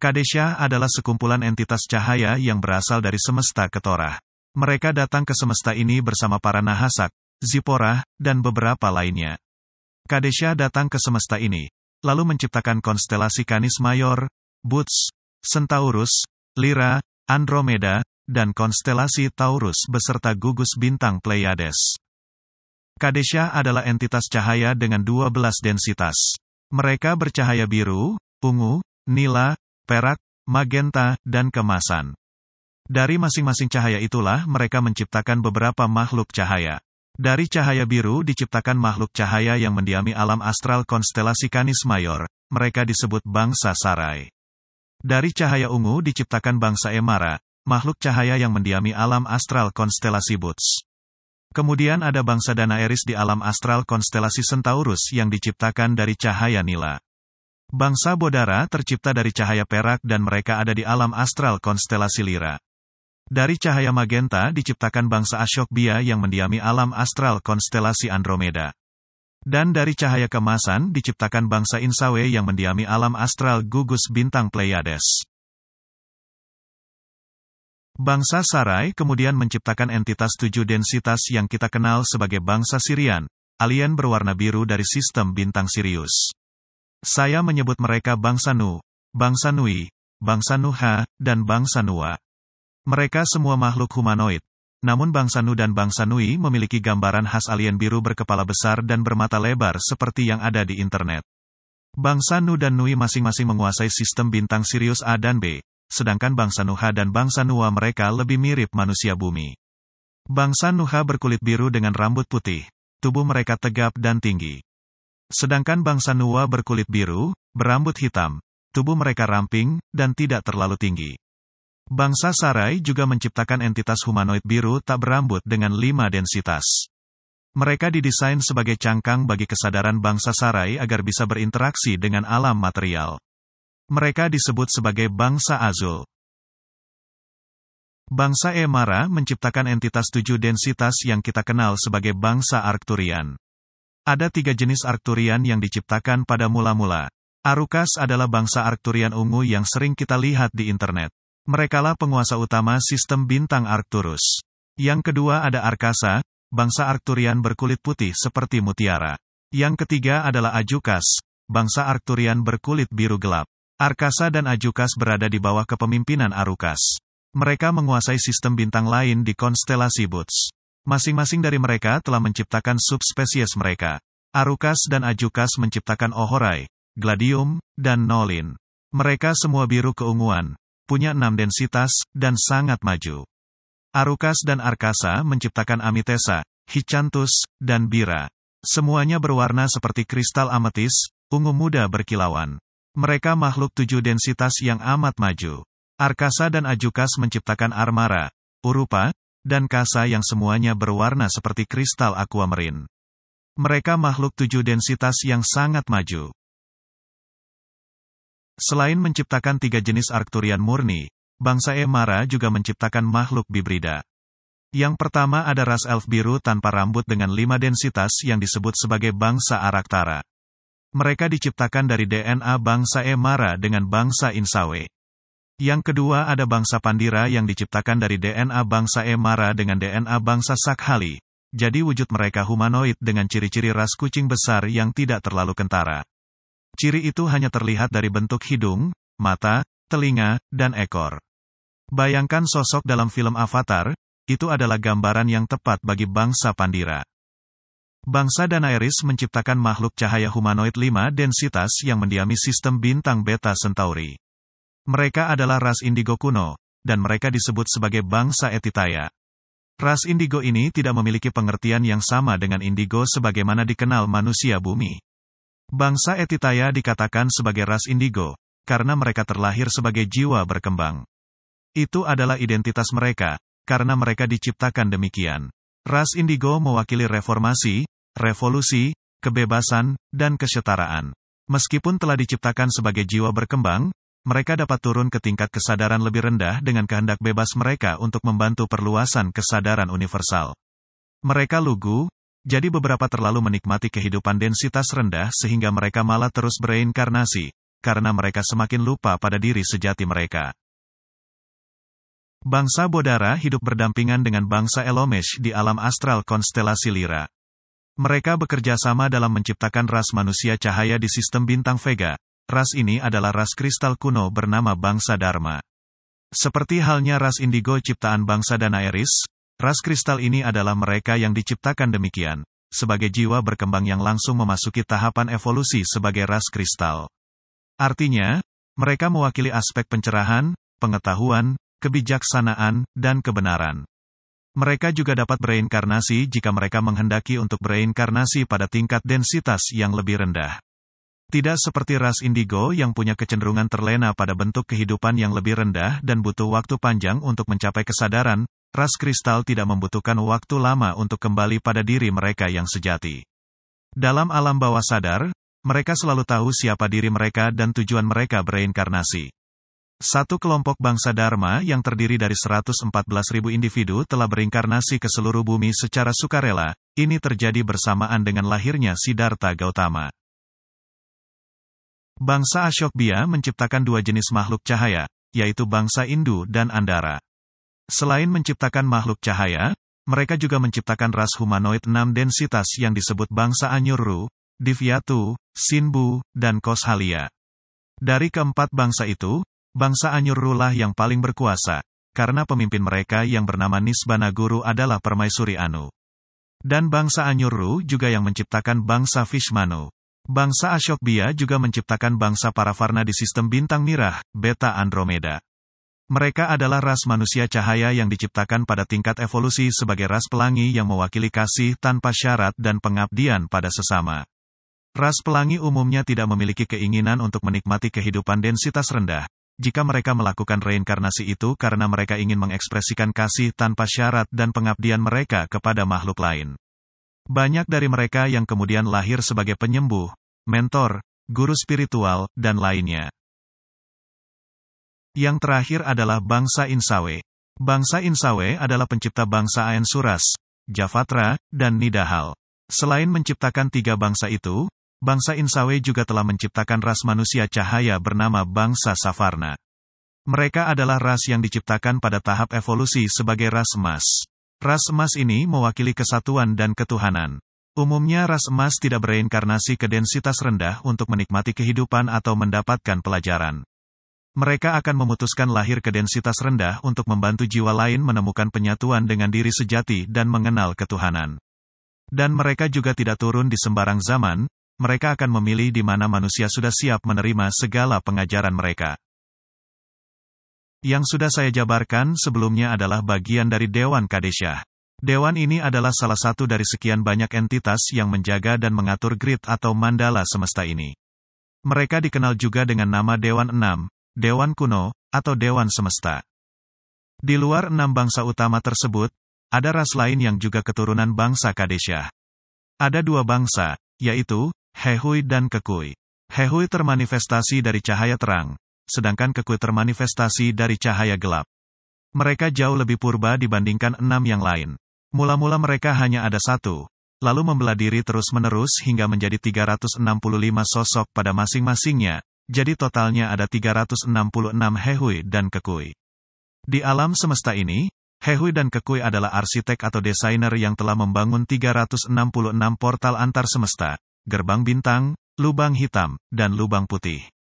Kadesha adalah sekumpulan entitas cahaya yang berasal dari semesta ketorah. Mereka datang ke semesta ini bersama para Nahasak, Ziporah, dan beberapa lainnya. Kadesha datang ke semesta ini, lalu menciptakan konstelasi Canis Mayor, Boots, Centaurus, Lyra, Andromeda, dan konstelasi Taurus beserta gugus bintang Pleiades. Kadesha adalah entitas cahaya dengan 12 densitas. Mereka bercahaya biru, ungu, nila, perak, magenta, dan kemasan. Dari masing-masing cahaya itulah mereka menciptakan beberapa makhluk cahaya. Dari cahaya biru diciptakan makhluk cahaya yang mendiami alam astral konstelasi Canis Mayor, mereka disebut bangsa Sarai. Dari cahaya ungu diciptakan bangsa Emara, makhluk cahaya yang mendiami alam astral konstelasi Boots. Kemudian ada bangsa Danaeris di alam astral konstelasi Centaurus yang diciptakan dari cahaya nila. Bangsa Bodara tercipta dari cahaya perak dan mereka ada di alam astral konstelasi Lira. Dari cahaya magenta diciptakan bangsa Ashokbia yang mendiami alam astral konstelasi Andromeda. Dan dari cahaya kemasan diciptakan bangsa Insawe yang mendiami alam astral gugus bintang Pleiades. Bangsa Sarai kemudian menciptakan entitas tujuh densitas yang kita kenal sebagai bangsa Sirian, alien berwarna biru dari sistem bintang Sirius. Saya menyebut mereka bangsa Nu, bangsa Nui, bangsa Nuha, dan bangsa Nua. Mereka semua makhluk humanoid. Namun bangsa Nu dan bangsa Nui memiliki gambaran khas alien biru berkepala besar dan bermata lebar seperti yang ada di internet. Bangsa Nu dan Nui masing-masing menguasai sistem bintang Sirius A dan B, sedangkan bangsa Nuha dan bangsa Nua mereka lebih mirip manusia bumi. Bangsa Nuha berkulit biru dengan rambut putih, tubuh mereka tegap dan tinggi. Sedangkan bangsa Nuwa berkulit biru, berambut hitam, tubuh mereka ramping, dan tidak terlalu tinggi. Bangsa Sarai juga menciptakan entitas humanoid biru tak berambut dengan lima densitas. Mereka didesain sebagai cangkang bagi kesadaran bangsa Sarai agar bisa berinteraksi dengan alam material. Mereka disebut sebagai bangsa Azul. Bangsa Emara menciptakan entitas tujuh densitas yang kita kenal sebagai bangsa Arcturian. Ada tiga jenis Arcturian yang diciptakan pada mula-mula. Arukas adalah bangsa Arcturian ungu yang sering kita lihat di internet. Merekalah penguasa utama sistem bintang Arcturus. Yang kedua ada Arkasa, bangsa Arcturian berkulit putih seperti mutiara. Yang ketiga adalah Ajukas, bangsa Arcturian berkulit biru gelap. Arkasa dan Ajukas berada di bawah kepemimpinan Arukas. Mereka menguasai sistem bintang lain di konstelasi Boots. Masing-masing dari mereka telah menciptakan subspesies mereka. Arukas dan Ajukas menciptakan Ohorai, Gladium, dan Nolin. Mereka semua biru keunguan, punya enam densitas, dan sangat maju. Arukas dan Arkasa menciptakan Amitesa, Hichantus, dan Bira. Semuanya berwarna seperti kristal ametis, ungu muda berkilauan. Mereka makhluk tujuh densitas yang amat maju. Arkasa dan Ajukas menciptakan Armara, Urupa, dan kasa yang semuanya berwarna seperti kristal aquamarin. Mereka makhluk tujuh densitas yang sangat maju. Selain menciptakan tiga jenis Arcturian murni, bangsa Emara juga menciptakan makhluk bibrida. Yang pertama ada ras elf biru tanpa rambut dengan lima densitas yang disebut sebagai bangsa Araktara. Mereka diciptakan dari DNA bangsa Emara dengan bangsa Insawe. Yang kedua ada bangsa Pandira yang diciptakan dari DNA bangsa Emara dengan DNA bangsa Sakhali. Jadi wujud mereka humanoid dengan ciri-ciri ras kucing besar yang tidak terlalu kentara. Ciri itu hanya terlihat dari bentuk hidung, mata, telinga, dan ekor. Bayangkan sosok dalam film Avatar, itu adalah gambaran yang tepat bagi bangsa Pandira. Bangsa Danaeris menciptakan makhluk cahaya humanoid 5 densitas yang mendiami sistem bintang beta Centauri. Mereka adalah ras indigo kuno, dan mereka disebut sebagai bangsa Etitaya. Ras indigo ini tidak memiliki pengertian yang sama dengan indigo sebagaimana dikenal manusia bumi. Bangsa Etitaya dikatakan sebagai ras indigo, karena mereka terlahir sebagai jiwa berkembang. Itu adalah identitas mereka, karena mereka diciptakan demikian. Ras indigo mewakili reformasi, revolusi, kebebasan, dan kesetaraan. Meskipun telah diciptakan sebagai jiwa berkembang, mereka dapat turun ke tingkat kesadaran lebih rendah dengan kehendak bebas mereka untuk membantu perluasan kesadaran universal. Mereka lugu, jadi beberapa terlalu menikmati kehidupan densitas rendah sehingga mereka malah terus bereinkarnasi, karena mereka semakin lupa pada diri sejati mereka. Bangsa Bodara hidup berdampingan dengan bangsa Elomesh di alam astral konstelasi Lira. Mereka bekerja sama dalam menciptakan ras manusia cahaya di sistem bintang Vega, Ras ini adalah ras kristal kuno bernama bangsa Dharma. Seperti halnya ras indigo ciptaan bangsa Danaeris, ras kristal ini adalah mereka yang diciptakan demikian, sebagai jiwa berkembang yang langsung memasuki tahapan evolusi sebagai ras kristal. Artinya, mereka mewakili aspek pencerahan, pengetahuan, kebijaksanaan, dan kebenaran. Mereka juga dapat bereinkarnasi jika mereka menghendaki untuk bereinkarnasi pada tingkat densitas yang lebih rendah. Tidak seperti ras indigo yang punya kecenderungan terlena pada bentuk kehidupan yang lebih rendah dan butuh waktu panjang untuk mencapai kesadaran, ras kristal tidak membutuhkan waktu lama untuk kembali pada diri mereka yang sejati. Dalam alam bawah sadar, mereka selalu tahu siapa diri mereka dan tujuan mereka bereinkarnasi. Satu kelompok bangsa Dharma yang terdiri dari 114.000 individu telah berinkarnasi ke seluruh bumi secara sukarela, ini terjadi bersamaan dengan lahirnya Siddhartha Gautama. Bangsa Ashokbia menciptakan dua jenis makhluk cahaya, yaitu bangsa Indu dan Andara. Selain menciptakan makhluk cahaya, mereka juga menciptakan ras humanoid enam densitas yang disebut bangsa Anyurru, Divyatu, Sinbu, dan Koshalia. Dari keempat bangsa itu, bangsa Anyurru lah yang paling berkuasa, karena pemimpin mereka yang bernama Nisbanaguru adalah Permaisuri Anu. Dan bangsa Anyurru juga yang menciptakan bangsa Vishmanu. Bangsa Ashokbia juga menciptakan bangsa para Varna di sistem bintang mirah, Beta Andromeda. Mereka adalah ras manusia cahaya yang diciptakan pada tingkat evolusi sebagai ras pelangi yang mewakili kasih tanpa syarat dan pengabdian pada sesama. Ras pelangi umumnya tidak memiliki keinginan untuk menikmati kehidupan densitas rendah, jika mereka melakukan reinkarnasi itu karena mereka ingin mengekspresikan kasih tanpa syarat dan pengabdian mereka kepada makhluk lain. Banyak dari mereka yang kemudian lahir sebagai penyembuh, mentor, guru spiritual, dan lainnya. Yang terakhir adalah bangsa Insawe. Bangsa Insawe adalah pencipta bangsa Aensuras, Javatra, dan Nidahal. Selain menciptakan tiga bangsa itu, bangsa Insawe juga telah menciptakan ras manusia cahaya bernama bangsa Savarna. Mereka adalah ras yang diciptakan pada tahap evolusi sebagai ras emas. Ras emas ini mewakili kesatuan dan ketuhanan. Umumnya ras emas tidak bereinkarnasi ke densitas rendah untuk menikmati kehidupan atau mendapatkan pelajaran. Mereka akan memutuskan lahir ke densitas rendah untuk membantu jiwa lain menemukan penyatuan dengan diri sejati dan mengenal ketuhanan. Dan mereka juga tidak turun di sembarang zaman, mereka akan memilih di mana manusia sudah siap menerima segala pengajaran mereka. Yang sudah saya jabarkan sebelumnya adalah bagian dari Dewan Kadeshah. Dewan ini adalah salah satu dari sekian banyak entitas yang menjaga dan mengatur grid atau mandala semesta ini. Mereka dikenal juga dengan nama Dewan Enam, Dewan Kuno, atau Dewan Semesta. Di luar enam bangsa utama tersebut, ada ras lain yang juga keturunan bangsa Kadesha. Ada dua bangsa, yaitu Hehui dan Kekui. Hehui termanifestasi dari cahaya terang, sedangkan Kekui termanifestasi dari cahaya gelap. Mereka jauh lebih purba dibandingkan enam yang lain. Mula-mula mereka hanya ada satu, lalu membelah diri terus-menerus hingga menjadi 365 sosok pada masing-masingnya, jadi totalnya ada 366 Hehui dan Kekui. Di alam semesta ini, Hehui dan Kekui adalah arsitek atau desainer yang telah membangun 366 portal antar semesta, gerbang bintang, lubang hitam, dan lubang putih.